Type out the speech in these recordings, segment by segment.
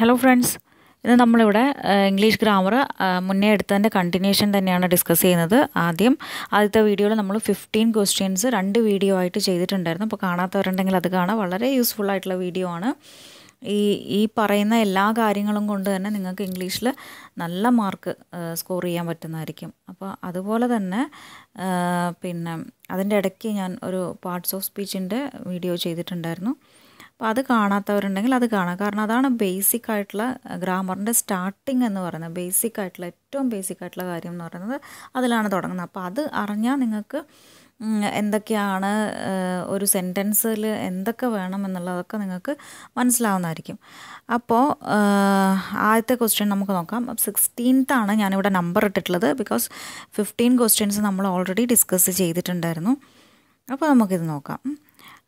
hello friends ഇന്ന് നമ്മളിവിടെ English grammar മുന്നേ എടുത്തതിൻ്റെ കണ്ടിന്യൂഷൻ തന്നെയാണ് ഡിസ്കസ് ചെയ്യുന്നത് ആദ്യം ആദ്യത്തെ വീഡിയോയിൽ നമ്മൾ ഫിഫ്റ്റീൻ ക്വസ്റ്റ്യൻസ് രണ്ട് വീഡിയോ ആയിട്ട് ചെയ്തിട്ടുണ്ടായിരുന്നു അപ്പോൾ കാണാത്തവരുണ്ടെങ്കിൽ അത് കാണാം വളരെ യൂസ്ഫുൾ ആയിട്ടുള്ള വീഡിയോ ആണ് ഈ ഈ പറയുന്ന എല്ലാ കാര്യങ്ങളും കൊണ്ട് തന്നെ നിങ്ങൾക്ക് ഇംഗ്ലീഷിൽ നല്ല മാർക്ക് സ്കോർ ചെയ്യാൻ പറ്റുന്നതായിരിക്കും അപ്പോൾ അതുപോലെ തന്നെ പിന്നെ അതിൻ്റെ ഇടയ്ക്ക് ഞാൻ ഒരു പാർട്സ് ഓഫ് സ്പീച്ചിൻ്റെ വീഡിയോ ചെയ്തിട്ടുണ്ടായിരുന്നു അപ്പോൾ അത് കാണാത്തവരുണ്ടെങ്കിൽ അത് കാണാം കാരണം അതാണ് ബേസിക് ആയിട്ടുള്ള ഗ്രാമറിൻ്റെ സ്റ്റാർട്ടിംഗ് എന്ന് പറയുന്നത് ബേസിക് ആയിട്ടുള്ള ഏറ്റവും ബേസിക് ആയിട്ടുള്ള കാര്യം എന്ന് പറയുന്നത് അതിലാണ് തുടങ്ങുന്നത് അപ്പോൾ അത് അറിഞ്ഞാൽ നിങ്ങൾക്ക് എന്തൊക്കെയാണ് ഒരു സെൻറ്റൻസിൽ എന്തൊക്കെ വേണം എന്നുള്ളതൊക്കെ നിങ്ങൾക്ക് മനസ്സിലാവുന്നതായിരിക്കും അപ്പോൾ ആദ്യത്തെ ക്വസ്റ്റ്യൻ നമുക്ക് നോക്കാം സിക്സ്റ്റീൻത്താണ് ഞാനിവിടെ നമ്പർ ഇട്ടിട്ടുള്ളത് ബിക്കോസ് ഫിഫ്റ്റീൻ ക്വസ്റ്റ്യൻസ് നമ്മൾ ഓൾറെഡി ഡിസ്കസ് ചെയ്തിട്ടുണ്ടായിരുന്നു അപ്പോൾ നമുക്കിത് നോക്കാം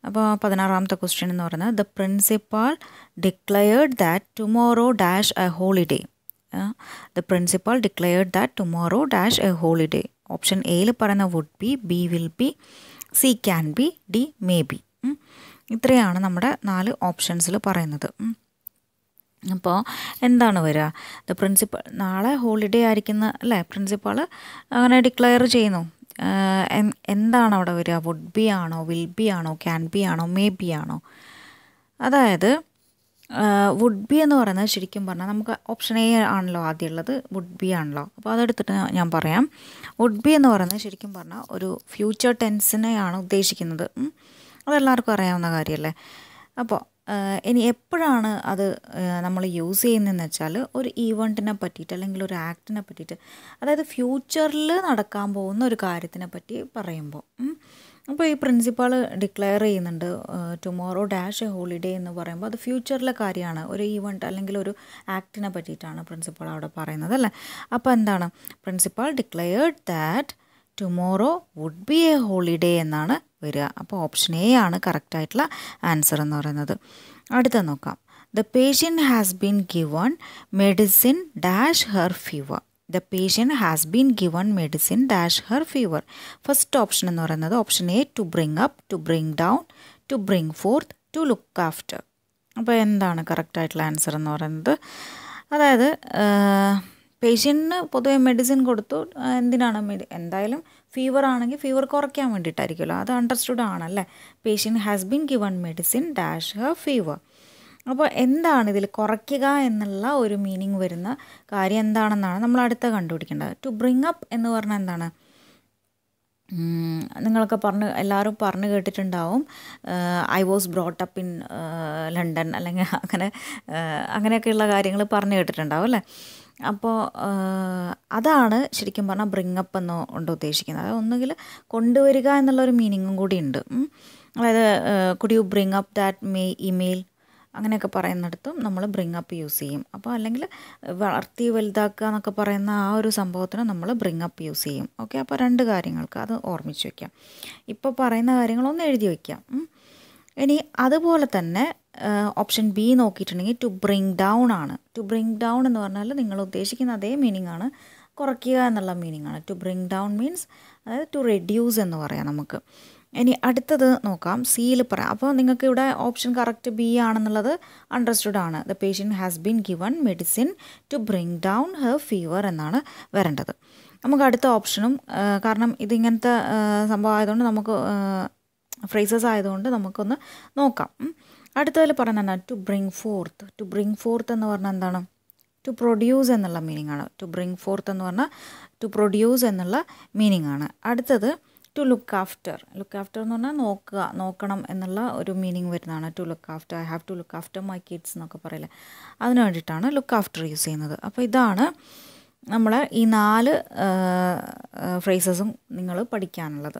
അപ്പോൾ പതിനാറാമത്തെ ക്വസ്റ്റ്യൻ എന്ന് പറയുന്നത് the principal declared that tomorrow dash a holiday the principal declared that tomorrow dash a holiday option എയിൽ പറയുന്ന would be B will be C can be D may be ഇത്രയാണ് നമ്മുടെ നാല് ഓപ്ഷൻസിൽ പറയുന്നത് അപ്പോൾ എന്താണ് വരിക ദ പ്രിൻസിപ്പൾ നാളെ ഹോളിഡേ ആയിരിക്കുന്ന അല്ലേ പ്രിൻസിപ്പാൾ അങ്ങനെ ഡിക്ലെയർ ചെയ്യുന്നു എന്താണ് അവിടെ വരിക വുഡ് ബി ആണോ വിൽ ബി ആണോ ക്യാൻ ബി ആണോ മേ ബി ആണോ അതായത് വുഡ് ബി എന്ന് പറയുന്നത് ശരിക്കും പറഞ്ഞാൽ നമുക്ക് ഓപ്ഷൻ എ ആണല്ലോ ആദ്യമുള്ളത് വുഡ് ബി ആണല്ലോ അപ്പോൾ അതെടുത്തിട്ട് ഞാൻ പറയാം വുഡ് ബി എന്ന് പറയുന്നത് ശരിക്കും പറഞ്ഞാൽ ഒരു ഫ്യൂച്ചർ ടെൻസിനെയാണ് ഉദ്ദേശിക്കുന്നത് അതെല്ലാവർക്കും അറിയാവുന്ന കാര്യമല്ലേ അപ്പോൾ ഇനി എപ്പോഴാണ് അത് നമ്മൾ യൂസ് ചെയ്യുന്നതെന്ന് വെച്ചാൽ ഒരു ഈവൻറ്റിനെ പറ്റിയിട്ട് അല്ലെങ്കിൽ ഒരു ആക്ടിനെ പറ്റിയിട്ട് അതായത് ഫ്യൂച്ചറിൽ നടക്കാൻ പോകുന്ന ഒരു കാര്യത്തിനെ പറ്റി പറയുമ്പോൾ അപ്പോൾ ഈ പ്രിൻസിപ്പാൾ ഡിക്ലെയർ ചെയ്യുന്നുണ്ട് ടുമോറോ ഡാഷ് എ ഹോളിഡേ എന്ന് പറയുമ്പോൾ അത് ഫ്യൂച്ചറിലെ കാര്യമാണ് ഒരു ഈവൻറ്റ് അല്ലെങ്കിൽ ഒരു ആക്ടിനെ പറ്റിയിട്ടാണ് പ്രിൻസിപ്പാൾ അവിടെ പറയുന്നത് അല്ലേ അപ്പോൾ എന്താണ് principal declared that tomorrow would be a holiday എന്നാണ് വരിക അപ്പോൾ ഓപ്ഷൻ എ ആണ് കറക്റ്റായിട്ടുള്ള ആൻസർ എന്ന് പറയുന്നത് അടുത്ത നോക്കാം the patient has been given medicine dash her fever the patient has been given medicine dash her fever first option എന്ന് പറയുന്നത് option a to bring up to bring down to bring forth to look after അപ്പോൾ എന്താണ് കറക്റ്റായിട്ടുള്ള answer എന്ന് പറയുന്നത് അതായത് പേഷ്യൻറ്റിന് പൊതുവേ medicine കൊടുത്തു എന്തിനാണ് മെഡി എന്തായാലും ഫീവർ ആണെങ്കിൽ ഫീവർ കുറയ്ക്കാൻ വേണ്ടിയിട്ടായിരിക്കുമല്ലോ അത് അണ്ടർസ്റ്റുഡ് ആണല്ലേ patient has been given medicine dash her fever അപ്പോൾ എന്താണ് ഇതിൽ കുറയ്ക്കുക എന്നുള്ള ഒരു മീനിങ് വരുന്ന കാര്യം എന്താണെന്നാണ് നമ്മൾ അടുത്ത കണ്ടുപിടിക്കേണ്ടത് ടു ബ്രിങ് അപ്പ് എന്ന് പറഞ്ഞാൽ എന്താണ് നിങ്ങളൊക്കെ പറഞ്ഞ് എല്ലാവരും പറഞ്ഞു കേട്ടിട്ടുണ്ടാവും I was brought up in London അല്ലെങ്കിൽ അങ്ങനെ അങ്ങനെയൊക്കെയുള്ള കാര്യങ്ങൾ പറഞ്ഞു കേട്ടിട്ടുണ്ടാവും അല്ലേ അപ്പോൾ അതാണ് ശരിക്കും പറഞ്ഞാൽ ബ്രിങ്ങപ്പ് എന്നോ കൊണ്ട് ഉദ്ദേശിക്കുന്നത് അത് ഒന്നുകിൽ കൊണ്ടുവരിക എന്നുള്ളൊരു മീനിങ്ങും കൂടി ഉണ്ട് അതായത് could you bring up that may email അങ്ങനെയൊക്കെ പറയുന്നിടത്തും നമ്മൾ ബ്രിങ് അപ്പ് യൂസ് ചെയ്യും അപ്പോൾ അല്ലെങ്കിൽ വളർത്തി വലുതാക്കുക എന്നൊക്കെ പറയുന്ന ആ ഒരു സംഭവത്തിന് നമ്മൾ ബ്രിങ് അപ്പ് യൂസ് ചെയ്യും ഓക്കെ അപ്പോൾ രണ്ട് കാര്യങ്ങൾക്ക് അത് ഓർമ്മിച്ച് വയ്ക്കാം ഇപ്പോൾ പറയുന്ന കാര്യങ്ങളൊന്ന് എഴുതി വയ്ക്കാം ഇനി അതുപോലെ തന്നെ ഓപ്ഷൻ ബി നോക്കിയിട്ടുണ്ടെങ്കിൽ ടു ബ്രിങ് ഡൗൺ ആണ് ടു ബ്രിങ് ഡൗൺ എന്ന് പറഞ്ഞാൽ നിങ്ങൾ ഉദ്ദേശിക്കുന്ന അതേ മീനിങ് ആണ് കുറയ്ക്കുക എന്നുള്ള മീനിങ് ആണ് ടു ബ്രിങ് ഡൗൺ മീൻസ് അതായത് ടു റെഡ്യൂസ് എന്ന് പറയാം നമുക്ക് ഇനി അടുത്തത് നോക്കാം സിയിൽ പറയാം അപ്പോൾ നിങ്ങൾക്ക് ഇവിടെ ഓപ്ഷൻ കറക്റ്റ് ബി ആണെന്നുള്ളത് അണ്ടർസ്റ്റുഡ് ആണ് the patient has been given medicine to bring down her fever എന്നാണ് വരേണ്ടത് നമുക്ക് അടുത്ത ഓപ്ഷനും കാരണം ഇതിങ്ങനത്തെ സംഭവം ആയതുകൊണ്ട് നമുക്ക് ഫ്രേസസ് ആയതുകൊണ്ട് നമുക്കൊന്ന് നോക്കാം അടുത്തതിൽ പറഞ്ഞാൽ to bring forth to bring forth എന്ന് പറഞ്ഞാൽ എന്താണ് ടു പ്രൊഡ്യൂസ് എന്നുള്ള മീനിങ് ആണ് ടു ബ്രിങ് ഫോർത്ത് എന്ന് പറഞ്ഞാൽ ടു പ്രൊഡ്യൂസ് എന്നുള്ള മീനിങ് ആണ് അടുത്തത് to look after look after എന്ന് പറഞ്ഞാൽ നോക്കുക നോക്കണം എന്നുള്ള ഒരു മീനിങ് വരുന്നതാണ് to look after I have to look after my kids എന്നൊക്കെ പറയില്ല അതിന് വേണ്ടിയിട്ടാണ് ലുക്ക് ആഫ്റ്റർ യൂസ് ചെയ്യുന്നത് അപ്പോൾ ഇതാണ് നമ്മൾ ഈ നാല് ഫ്രേസസും നിങ്ങൾ പഠിക്കാനുള്ളത്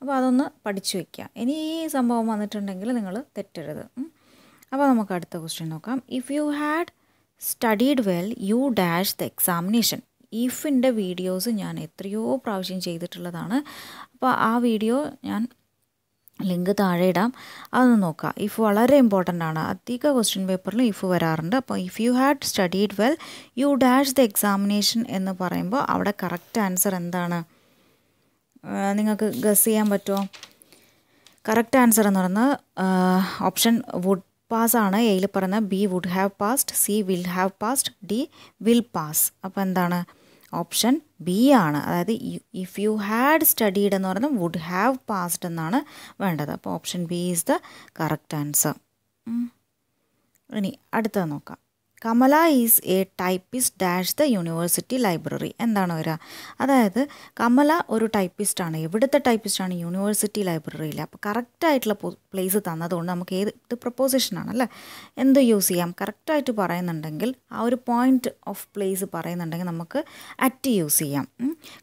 അപ്പോൾ അതൊന്ന് പഠിച്ചു വയ്ക്കുക ഇനി ഈ സംഭവം വന്നിട്ടുണ്ടെങ്കിൽ നിങ്ങൾ തെറ്റരുത് അപ്പോൾ നമുക്ക് അടുത്ത ക്വസ്റ്റ്യൻ നോക്കാം if you had studied well you dash the examination ഇഫിൻ്റെ വീഡിയോസ് ഞാൻ എത്രയോ പ്രാവശ്യം ചെയ്തിട്ടുള്ളതാണ് അപ്പോൾ ആ വീഡിയോ ഞാൻ ലിങ്ക് താഴെ ഇടാം അതൊന്ന് നോക്കാം ഇഫ് വളരെ ഇമ്പോർട്ടൻ്റ് ആണ് അധിക ക്വസ്റ്റ്യൻ പേപ്പറിൽ ഇഫ് വരാറുണ്ട് അപ്പോൾ if you had studied well you dash the examination എന്ന് പറയുമ്പോൾ അവിടെ കറക്റ്റ് ആൻസർ എന്താണ് നിങ്ങൾക്ക് ഗസ് ചെയ്യാൻ പറ്റുമോ കറക്റ്റ് ആൻസർ എന്ന് പറയുന്നത് ഓപ്ഷൻ വുഡ് പാസ് ആണ് എയിൽ പറയുന്നത് b would have passed c will have passed d will pass അപ്പോൾ എന്താണ് ഓപ്ഷൻ ബി ആണ് അതായത് ഇഫ് യു ഹാഡ് സ്റ്റഡീഡ് എന്ന് പറയുന്നത് വുഡ് ഹാവ് പാസ്ഡ് എന്നാണ് വേണ്ടത് അപ്പോൾ option b is the correct answer ഇനി അടുത്തത് നോക്കാം Kamala is a typist dash the university library എന്താണ് വരിക അതായത് കമല ഒരു ടൈപ്പിസ്റ്റാണ് എവിടുത്തെ ടൈപ്പിസ്റ്റാണ് യൂണിവേഴ്സിറ്റി ലൈബ്രറിയിൽ അപ്പോൾ കറക്റ്റായിട്ടുള്ള പ്ലേസ് തന്നതുകൊണ്ട് നമുക്ക് ഏത് ഇത് പ്രപ്പോസിഷനാണ് അല്ലേ എന്ത് യൂസ് ചെയ്യാം കറക്റ്റായിട്ട് പറയുന്നുണ്ടെങ്കിൽ ആ ഒരു പോയിൻ്റ് ഓഫ് പ്ലേസ് പറയുന്നുണ്ടെങ്കിൽ നമുക്ക് അറ്റ് യൂസ് ചെയ്യാം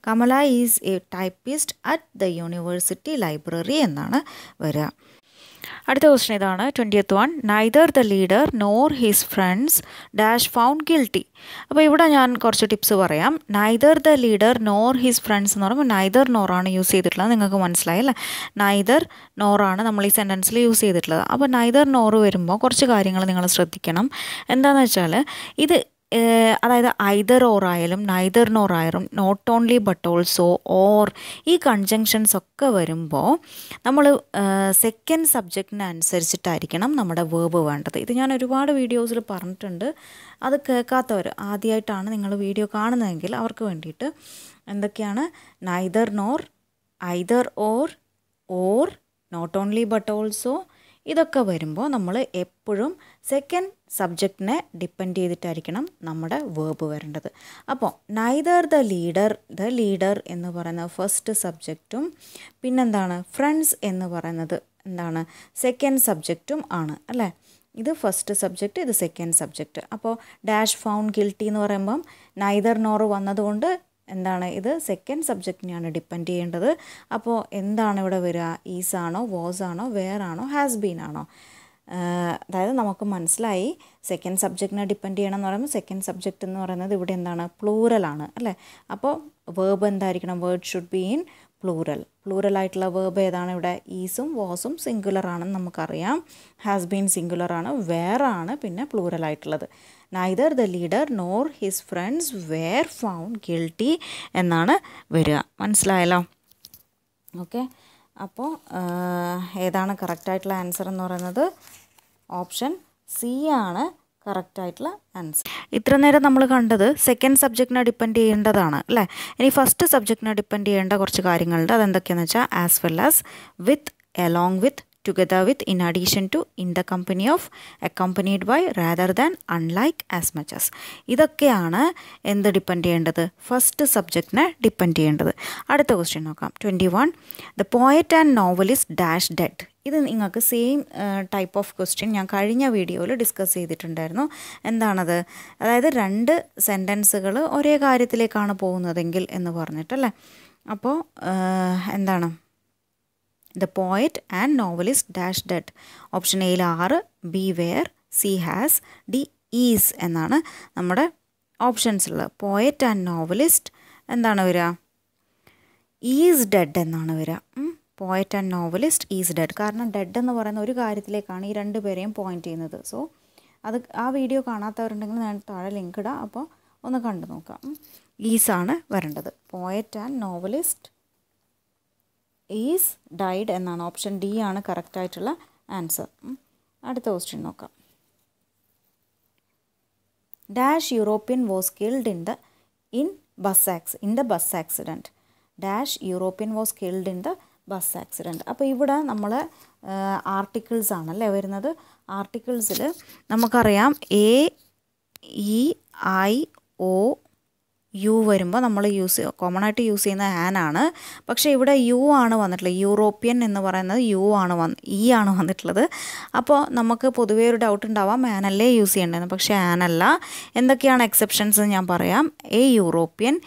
Kamala is a typist at the university library എന്നാണ് വരിക അടുത്ത ക്വസ്റ്റൻ ഇതാണ് twentieth one neither the leader nor his friends dash found guilty അപ്പോൾ ഇവിടെ ഞാൻ കുറച്ച് ടിപ്സ് പറയാം neither the leader nor his friends എന്ന് പറയുമ്പോൾ നൈദർ നോറാണ് യൂസ് ചെയ്തിട്ടുള്ളത് നിങ്ങൾക്ക് മനസ്സിലായി അല്ലേ നൈദർ നോറാണ് നമ്മൾ ഈ സെൻറ്റൻസിൽ യൂസ് ചെയ്തിട്ടുള്ളത് അപ്പോൾ നൈദർ നോറ് വരുമ്പോൾ കുറച്ച് കാര്യങ്ങൾ നിങ്ങൾ ശ്രദ്ധിക്കണം എന്താണെന്ന് വെച്ചാൽ ഇത് അതായത് ഐദർ ഓർ ആയാലും നൈദർ നോർ ആയാലും not only but also or ഈ കൺജങ്ഷൻസ് ഒക്കെ വരുമ്പോൾ നമ്മൾ സെക്കൻഡ് സബ്ജക്റ്റിനനുസരിച്ചിട്ടായിരിക്കണം നമ്മുടെ വേർബ് വേണ്ടത് ഇത് ഞാൻ ഒരുപാട് വീഡിയോസിൽ പറഞ്ഞിട്ടുണ്ട് അത് കേൾക്കാത്തവർ ആദ്യമായിട്ടാണ് നിങ്ങൾ വീഡിയോ കാണുന്നതെങ്കിൽ അവർക്ക് വേണ്ടിയിട്ട് എന്തൊക്കെയാണ് neither nor either or or not only but also ഇതൊക്കെ വരുമ്പോൾ നമ്മൾ എപ്പോഴും സെക്കൻഡ് സബ്ജക്റ്റിനെ ഡിപ്പെൻഡ് ചെയ്തിട്ടായിരിക്കണം നമ്മുടെ വേബ് വരേണ്ടത് അപ്പോൾ neither the leader the leader എന്ന് പറയുന്ന ഫസ്റ്റ് സബ്ജക്റ്റും പിന്നെന്താണ് ഫ്രണ്ട്സ് എന്ന് പറയുന്നത് എന്താണ് സെക്കൻഡ് സബ്ജക്റ്റും ആണ് അല്ലേ ഇത് ഫസ്റ്റ് സബ്ജക്റ്റ് ഇത് സെക്കൻഡ് സബ്ജക്റ്റ് അപ്പോൾ ഡാഷ് ഫൗണ്ട് ഗിൽട്ടി എന്ന് പറയുമ്പം നൈദർ നോർ വന്നതുകൊണ്ട് എന്താണ് ഇത് സെക്കൻഡ് സബ്ജക്റ്റിനെയാണ് ഡിപ്പെൻഡ് ചെയ്യേണ്ടത് അപ്പോൾ എന്താണ് ഇവിടെ വരിക ഈസ് ആണോ വാസ് ആണോ വെയർ ആണോ ഹാസ് ബീൻ ആണോ അതായത് നമുക്ക് മനസ്സിലായി സെക്കൻഡ് സബ്ജക്റ്റിനെ ഡിപ്പെൻഡ് ചെയ്യണം എന്ന് പറയുമ്പോൾ സെക്കൻഡ് സബ്ജക്റ്റ് എന്ന് പറയുന്നത് ഇവിടെ എന്താണ് പ്ലൂറലാണ് അല്ലേ അപ്പോൾ വേർബ് എന്തായിരിക്കണം word should be in plural plural ആയിട്ടുള്ള വേർബ് ഏതാണ് ഇവിടെ ഈസും വാസും സിംഗുലർ ആണെന്ന് നമുക്കറിയാം ഹാസ് ബീൻ സിംഗുലർ ആണ് വേറാണ് പിന്നെ പ്ലൂറൽ ആയിട്ടുള്ളത് neither the leader nor his friends were found guilty എന്നാണ് വരിക മനസ്സിലായല്ലോ ഓക്കെ അപ്പോൾ ഏതാണ് കറക്റ്റായിട്ടുള്ള ആൻസർ എന്ന് പറയുന്നത് ഓപ്ഷൻ സി ആണ് കറക്റ്റായിട്ടുള്ള ആൻസർ ഇത്ര നേരം നമ്മൾ കണ്ടത് സെക്കൻഡ് സബ്ജക്റ്റിനെ ഡിപ്പെൻഡ് ചെയ്യേണ്ടതാണ് അല്ലേ ഇനി ഫസ്റ്റ് സബ്ജക്റ്റിനെ ഡിപ്പെൻഡ് ചെയ്യേണ്ട കുറച്ച് കാര്യങ്ങളുണ്ട് അതെന്തൊക്കെയാണെന്ന് വെച്ചാൽ as well as with along with together with in addition to in the company of accompanied by rather than unlike as much as ഇതൊക്കെയാണ് എന്ത് ഡിപ്പെൻഡ് ചെയ്യേണ്ടത് ഫസ്റ്റ് സബ്ജക്റ്റിനെ ഡിപ്പെൻഡ് ചെയ്യേണ്ടത് അടുത്ത ക്വസ്റ്റ്യൻ നോക്കാം twenty one the poet and novelist dash dead ഇത് നിങ്ങൾക്ക് same type of question ഞാൻ കഴിഞ്ഞ വീഡിയോയിൽ ഡിസ്കസ് ചെയ്തിട്ടുണ്ടായിരുന്നു എന്താണത് അതായത് രണ്ട് സെൻറ്റൻസുകൾ ഒരേ കാര്യത്തിലേക്കാണ് പോകുന്നതെങ്കിൽ എന്ന് പറഞ്ഞിട്ടല്ലേ അപ്പോൾ എന്താണ് the poet and novelist dash dead option എയിൽ are b were c has d is എന്നാണ് നമ്മുടെ ഓപ്ഷൻസ് ഉള്ളത് പോയറ്റ് ആൻഡ് നോവലിസ്റ്റ് എന്താണ് വരിക ഈസ് ഡെഡ് എന്നാണ് വരിക poet and novelist is dead കാരണം ഡെഡ് എന്ന് പറയുന്ന ഒരു കാര്യത്തിലേക്കാണ് ഈ രണ്ട് പേരെയും പോയിന്റ് ചെയ്യുന്നത് സോ അത് ആ വീഡിയോ കാണാത്തവരുണ്ടെങ്കിൽ ഞാൻ താഴെ ലിങ്ക് ഇടാം അപ്പോൾ ഒന്ന് കണ്ടു നോക്കാം ഈസാണ് വരേണ്ടത് poet and novelist is died എന്നാണ് ഓപ്ഷൻ ഡി ആണ് കറക്റ്റായിട്ടുള്ള ആൻസർ അടുത്ത ക്വസ്റ്റ്യൻ നോക്കാം dash European was killed in the in bus ax in the bus accident dash European was killed in the bus accident അപ്പോൾ ഇവിടെ നമ്മൾ ആർട്ടിക്കിൾസ് ആണല്ലേ വരുന്നത് ആർട്ടിക്കിൾസിൽ നമുക്കറിയാം a e i o u വരുമ്പോൾ നമ്മൾ യൂസ് കോമൺ ആയിട്ട് യൂസ് ചെയ്യുന്ന ആൻ ആണ് പക്ഷേ ഇവിടെ യു e ആണ് വന്നിട്ടുള്ളത് യൂറോപ്യൻ എന്ന് പറയുന്നത് യു ആണ് വന്ന് ഇ ആണ് വന്നിട്ടുള്ളത് അപ്പോൾ നമുക്ക് പൊതുവേ ഒരു ഡൗട്ട് ഉണ്ടാവാം ആനല്ലേ യൂസ് ചെയ്യേണ്ടത് പക്ഷേ ആനല്ല എന്തൊക്കെയാണ് എക്സെപ്ഷൻസ് ഞാൻ പറയാം a European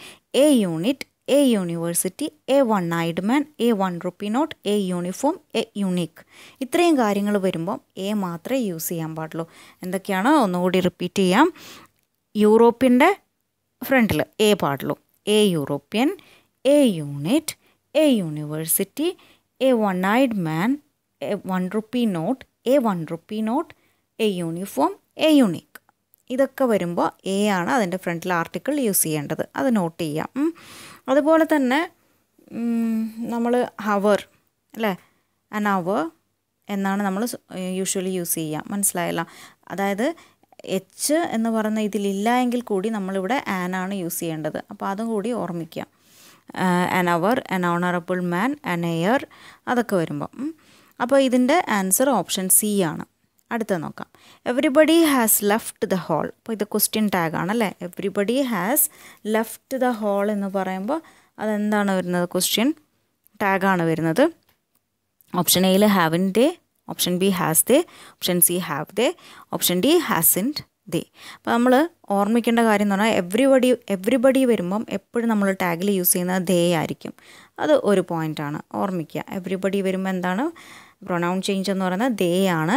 a unit a university a one eyed man a one rupee note a uniform a unique ഇത്രയും കാര്യങ്ങൾ വരുമ്പം എ മാത്രമേ യൂസ് ചെയ്യാൻ പാടുള്ളൂ എന്തൊക്കെയാണ് ഒന്നുകൂടി റിപ്പീറ്റ് ചെയ്യാം യൂറോപ്പിൻ്റെ ഫ്രണ്ടിൽ എ പാടുള്ളൂ a European a unit a university a one eyed man a one rupee note a one rupee note a uniform a unique ഇതൊക്കെ വരുമ്പോൾ എ ആണ് അതിൻ്റെ ഫ്രണ്ടിൽ ആർട്ടിക്കിൾ യൂസ് ചെയ്യേണ്ടത് അത് നോട്ട് ചെയ്യാം അതുപോലെ തന്നെ നമ്മൾ ഹവർ അല്ലേ അൻ അവർ എന്നാണ് നമ്മൾ യൂഷ്വലി യൂസ് ചെയ്യുക മനസ്സിലായല്ല അതായത് എച്ച് എന്ന് പറയുന്ന ഇതിലില്ല എങ്കിൽ കൂടി നമ്മളിവിടെ ആനാണ് യൂസ് ചെയ്യേണ്ടത് അപ്പോൾ അതും കൂടി ഓർമ്മിക്കുക an hour an honourable man an heir അതൊക്കെ വരുമ്പം അപ്പോൾ ഇതിൻ്റെ ആൻസർ ഓപ്ഷൻ സി ആണ് അടുത്ത നോക്കാം everybody has left the hall അപ്പോൾ ഇത് ക്വസ്റ്റ്യൻ ടാഗാണ് അല്ലേ everybody has left the hall എന്ന് പറയുമ്പോൾ അതെന്താണ് വരുന്നത് ക്വസ്റ്റ്യൻ ടാഗാണ് വരുന്നത് ഓപ്ഷൻ എയിൽ ഹാവിൻ്റെ option b has they option c have they option d in they അപ്പോൾ നമ്മൾ ഓർമ്മിക്കേണ്ട കാര്യം എന്ന് പറഞ്ഞാൽ എവ്രിബഡി എവ്രിബഡി വരുമ്പം എപ്പോഴും നമ്മൾ ടാഗിൽ യൂസ് ചെയ്യുന്നത് ദേ ആയിരിക്കും അത് ഒരു പോയിൻ്റാണ് ഓർമ്മിക്കുക എവ്രിബഡി വരുമ്പോൾ എന്താണ് പ്രൊണൗൺ ചേഞ്ച് എന്ന് പറയുന്നത് ദേ ആണ്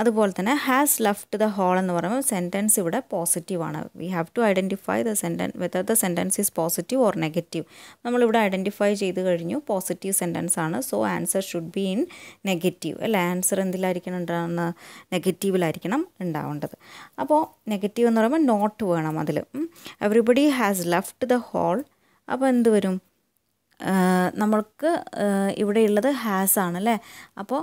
അതുപോലെ തന്നെ ഹാസ് ലെഫ്റ്റ് ദ ഹോൾ എന്ന് പറയുമ്പോൾ സെൻറ്റൻസ് ഇവിടെ പോസിറ്റീവാണ് we have to identify the sentence whether the sentence is positive or negative നമ്മളിവിടെ ഐഡൻറ്റിഫൈ ചെയ്ത് കഴിഞ്ഞു പോസിറ്റീവ് സെൻറ്റൻസ് ആണ് so answer should be in negative അല്ലേ ആൻസർ എന്തിലായിരിക്കണം ഉണ്ടാകുന്ന നെഗറ്റീവിലായിരിക്കണം ഉണ്ടാവേണ്ടത് അപ്പോൾ നെഗറ്റീവ് എന്ന് പറയുമ്പോൾ നോട്ട് വേണം അതിൽ everybody has left the hall അപ്പോൾ എന്ത് വരും നമ്മൾക്ക് ഇവിടെയുള്ളത് ഹാസ് ആണ് അല്ലേ അപ്പോൾ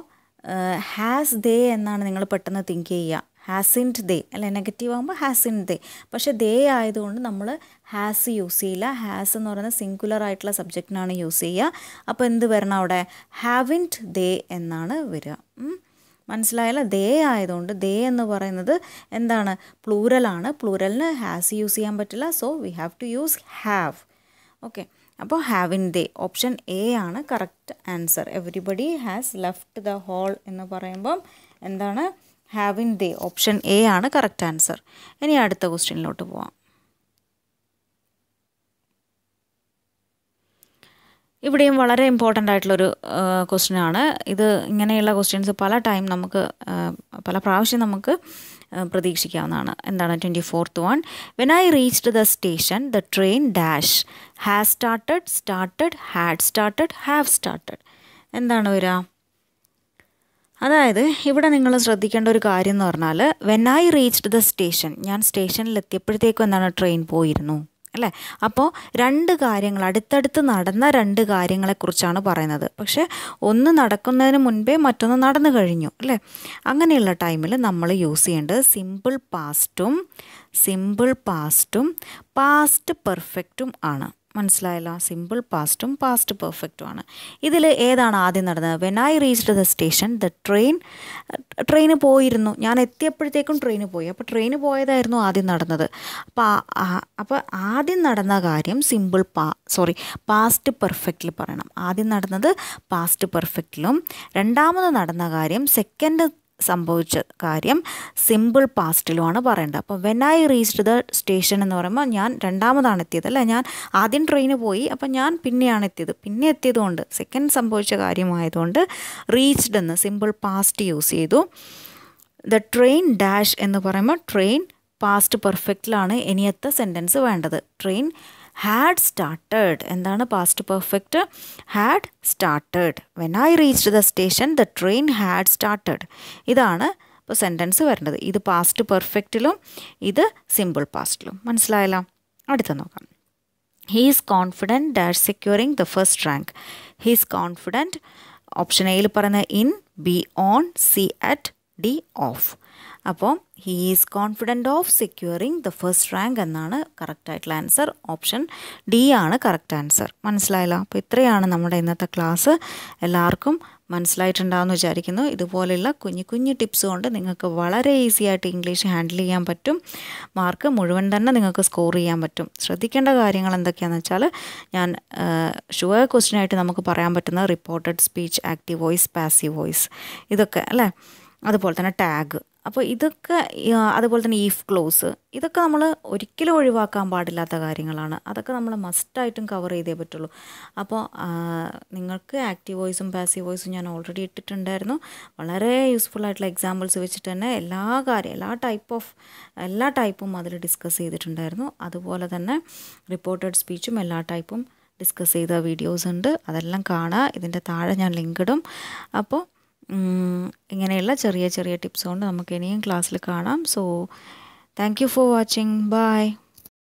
ഹാസ് ദേ എന്നാണ് നിങ്ങൾ പെട്ടെന്ന് തിങ്ക് ചെയ്യുക ഹാസിൻറ്റ് ദേ അല്ലെ നെഗറ്റീവ് ആകുമ്പോൾ ഹാസിൻറ്റ് ദേ പക്ഷേ ദേ ആയതുകൊണ്ട് നമ്മൾ ഹാസ് യൂസ് ചെയ്യില്ല ഹാസ് എന്ന് പറയുന്ന സിംഗുലർ ആയിട്ടുള്ള സബ്ജക്റ്റിനാണ് യൂസ് ചെയ്യുക അപ്പോൾ എന്ത് വരണം അവിടെ ഹാവിൻറ്റ് ദേ എന്നാണ് വരിക മനസ്സിലായല്ലോ ദേ ആയതുകൊണ്ട് ദേ എന്ന് പറയുന്നത് എന്താണ് പ്ലൂരലാണ് പ്ലൂരലിന് ഹാസ് യൂസ് ചെയ്യാൻ പറ്റില്ല so we have to use have okay അപ്പോൾ ഹാവിൻ ദേ ഓപ്ഷൻ എ ആണ് correct answer everybody has left the hall എന്ന് പറയുമ്പം എന്താണ് ഹാവിൻ ദേ ഓപ്ഷൻ എ ആണ് കറക്റ്റ് ആൻസർ ഇനി അടുത്ത ക്വസ്റ്റ്യനിലോട്ട് പോവാം ഇവിടെയും വളരെ ഇമ്പോർട്ടൻ്റ് ആയിട്ടുള്ളൊരു ക്വസ്റ്റ്യനാണ് ഇത് ഇങ്ങനെയുള്ള ക്വസ്റ്റ്യൻസ് പല ടൈം നമുക്ക് പല പ്രാവശ്യം നമുക്ക് പ്രതീക്ഷിക്കാവുന്നതാണ് എന്താണ് twenty fourth one when I reach the station the train dash has started started had started have started എന്താണ് വരിക അതായത് ഇവിടെ നിങ്ങൾ ശ്രദ്ധിക്കേണ്ട ഒരു കാര്യം എന്ന് പറഞ്ഞാൽ when I reached the station ഞാൻ സ്റ്റേഷനിൽ എത്തിയപ്പോഴത്തേക്കും എന്താണ് ട്രെയിൻ പോയിരുന്നു അല്ലേ അപ്പോൾ രണ്ട് കാര്യങ്ങൾ അടുത്തടുത്ത് നടന്ന രണ്ട് കാര്യങ്ങളെക്കുറിച്ചാണ് പറയുന്നത് പക്ഷേ ഒന്ന് നടക്കുന്നതിന് മുൻപേ മറ്റൊന്ന് നടന്നു കഴിഞ്ഞു അല്ലേ അങ്ങനെയുള്ള ടൈമിൽ നമ്മൾ യൂസ് ചെയ്യേണ്ടത് സിമ്പിൾ പാസ്റ്റും സിമ്പിൾ പാസ്റ്റും പാസ്റ്റ് പെർഫെക്റ്റും ആണ് മനസ്സിലായല്ലോ സിമ്പിൾ പാസ്റ്റും പാസ്റ്റ് പെർഫെക്റ്റും ആണ് ഇതിൽ ഏതാണ് ആദ്യം നടന്നത് when I reached the station the train ട്രെയിന് പോയിരുന്നു ഞാൻ എത്തിയപ്പോഴത്തേക്കും ട്രെയിന് പോയി അപ്പോൾ ട്രെയിന് പോയതായിരുന്നു ആദ്യം നടന്നത് അപ്പോൾ അപ്പോൾ ആദ്യം നടന്ന കാര്യം സിമ്പിൾ പാ സോറി പാസ്റ്റ് പെർഫെക്റ്റിൽ പറയണം ആദ്യം നടന്നത് പാസ്റ്റ് പെർഫെക്റ്റിലും രണ്ടാമത് നടന്ന കാര്യം സെക്കൻഡ് സംഭവിച്ച കാര്യം സിമ്പിൾ പാസ്റ്റിലുമാണ് പറയേണ്ടത് അപ്പോൾ when I reached the station എന്ന് പറയുമ്പോൾ ഞാൻ രണ്ടാമതാണ് എത്തിയത് അല്ലേ ഞാൻ ആദ്യം ട്രെയിന് പോയി അപ്പോൾ ഞാൻ പിന്നെയാണ് എത്തിയത് പിന്നെ എത്തിയതുകൊണ്ട് സെക്കൻഡ് സംഭവിച്ച കാര്യമായതുകൊണ്ട് റീച്ച്ഡ് എന്ന് സിമ്പിൾ പാസ്റ്റ് യൂസ് ചെയ്തു ദ ട്രെയിൻ ഡാഷ് എന്ന് പറയുമ്പോൾ ട്രെയിൻ പാസ്റ്റ് പെർഫെക്റ്റിലാണ് ഇനിയത്തെ സെൻറ്റൻസ് വേണ്ടത് ട്രെയിൻ ഹാഡ് സ്റ്റാർട്ടേഡ് എന്താണ് past perfect had started when I reached the station the train had started ഇതാണ് ഇപ്പോൾ സെൻറ്റൻസ് വരേണ്ടത് ഇത് പാസ്റ്റ് പെർഫെക്റ്റിലും ഇത് സിമ്പിൾ പാസ്റ്റിലും മനസ്സിലായല്ലോ അടുത്ത നോക്കാം he is confident dash securing the first rank he is confident option എയിൽ പറഞ്ഞ in b on c at d of അപ്പോൾ he is confident of securing the first rank എന്നാണ് കറക്റ്റായിട്ടുള്ള ആൻസർ ഓപ്ഷൻ ഡി ആണ് correct answer മനസ്സിലായല്ലോ അപ്പോൾ ഇത്രയാണ് നമ്മുടെ ഇന്നത്തെ ക്ലാസ് എല്ലാവർക്കും മനസ്സിലായിട്ടുണ്ടാകുമെന്ന് വിചാരിക്കുന്നു ഇതുപോലെയുള്ള കുഞ്ഞു കുഞ്ഞു ടിപ്സ് കൊണ്ട് നിങ്ങൾക്ക് വളരെ ഈസി ആയിട്ട് ഇംഗ്ലീഷ് ഹാൻഡിൽ ചെയ്യാൻ പറ്റും മാർക്ക് മുഴുവൻ തന്നെ നിങ്ങൾക്ക് സ്കോർ ചെയ്യാൻ പറ്റും ശ്രദ്ധിക്കേണ്ട കാര്യങ്ങൾ എന്തൊക്കെയാണെന്ന് വെച്ചാൽ ഞാൻ ഷുവർ ആയിട്ട് നമുക്ക് പറയാൻ പറ്റുന്ന reported speech active voice passive voice ഇതൊക്കെ അല്ലേ അതുപോലെ തന്നെ ടാഗ് അപ്പോൾ ഇതൊക്കെ അതുപോലെ തന്നെ ഈഫ് ക്ലോസ് ഇതൊക്കെ നമ്മൾ ഒരിക്കലും ഒഴിവാക്കാൻ പാടില്ലാത്ത കാര്യങ്ങളാണ് അതൊക്കെ നമ്മൾ മസ്റ്റായിട്ടും കവർ ചെയ്തേ പറ്റുള്ളൂ അപ്പോൾ നിങ്ങൾക്ക് ആക്റ്റീവ് വോയിസും പാസീവ് വോയിസും ഞാൻ ഓൾറെഡി ഇട്ടിട്ടുണ്ടായിരുന്നു വളരെ യൂസ്ഫുൾ ആയിട്ടുള്ള എക്സാമ്പിൾസ് വെച്ചിട്ട് തന്നെ എല്ലാ കാര്യം എല്ലാ ടൈപ്പ് ഓഫ് എല്ലാ ടൈപ്പും അതിൽ ഡിസ്കസ് ചെയ്തിട്ടുണ്ടായിരുന്നു അതുപോലെ തന്നെ റിപ്പോർട്ടഡ് സ്പീച്ചും എല്ലാ ടൈപ്പും ഡിസ്കസ് ചെയ്ത വീഡിയോസ് ഉണ്ട് അതെല്ലാം കാണുക ഇതിൻ്റെ താഴെ ഞാൻ ലിങ്ക് ഇടും അപ്പോൾ ഇങ്ങനെയുള്ള ചെറിയ ചെറിയ ടിപ്സ് കൊണ്ട് നമുക്ക് ഇനിയും ക്ലാസ്സിൽ കാണാം so thank you for watching bye